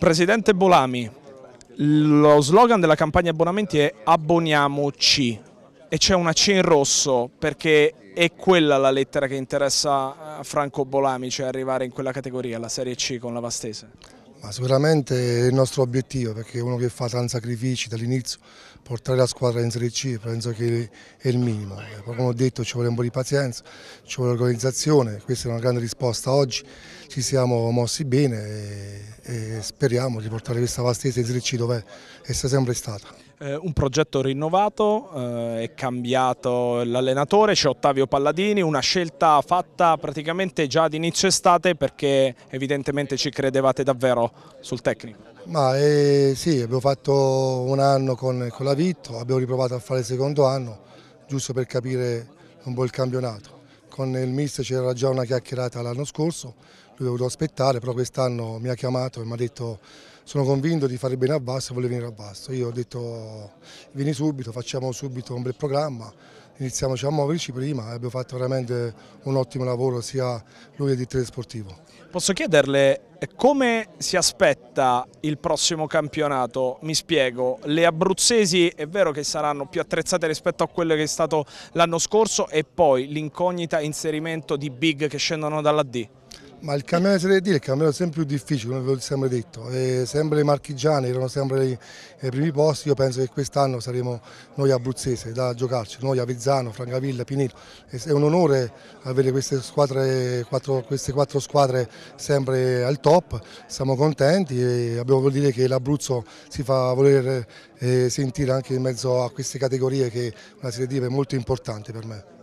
Presidente Bolami, lo slogan della campagna abbonamenti è abboniamoci e c'è una C in rosso perché è quella la lettera che interessa Franco Bolami, cioè arrivare in quella categoria, la Serie C con la Vastese. Ma sicuramente è il nostro obiettivo perché uno che fa tanti sacrifici dall'inizio portare la squadra in Serie C penso che è il minimo. Eh, come ho detto ci vuole un po' di pazienza, ci vuole organizzazione, questa è una grande risposta oggi, ci siamo mossi bene e speriamo di portare questa Vastese in Serie C dove è sempre stata. Eh, un progetto rinnovato, eh, è cambiato l'allenatore, c'è Ottavio Palladini, una scelta fatta praticamente già ad inizio estate perché evidentemente ci credevate davvero sul tecnico. Ma eh, sì, abbiamo fatto un anno con, con la Vitto, abbiamo riprovato a fare il secondo anno, giusto per capire un po' il campionato con il mister c'era già una chiacchierata l'anno scorso, lui dovuto aspettare, però quest'anno mi ha chiamato e mi ha detto sono convinto di fare bene a Basso e voglio venire a Basso. Io ho detto vieni subito, facciamo subito un bel programma, iniziamoci a muoverci prima, abbiamo fatto veramente un ottimo lavoro sia lui che il direttore sportivo. Posso chiederle come si aspetta il prossimo campionato? Mi spiego, le abruzzesi è vero che saranno più attrezzate rispetto a quello che è stato l'anno scorso e poi l'incognita inserimento di big che scendono dalla D. Ma il campionato di Serie D è il cammino sempre più difficile, come vi ho sempre detto. E eh, sempre i marchigiani erano sempre i, i primi posti, io penso che quest'anno saremo noi abruzzese da giocarci, noi Avezzano, Francavilla, Pineto. È un onore avere queste, squadre, quattro, queste quattro squadre sempre al top, siamo contenti e abbiamo voluto dire che l'Abruzzo si fa voler eh, sentire anche in mezzo a queste categorie che è una Serie D è molto importante per me.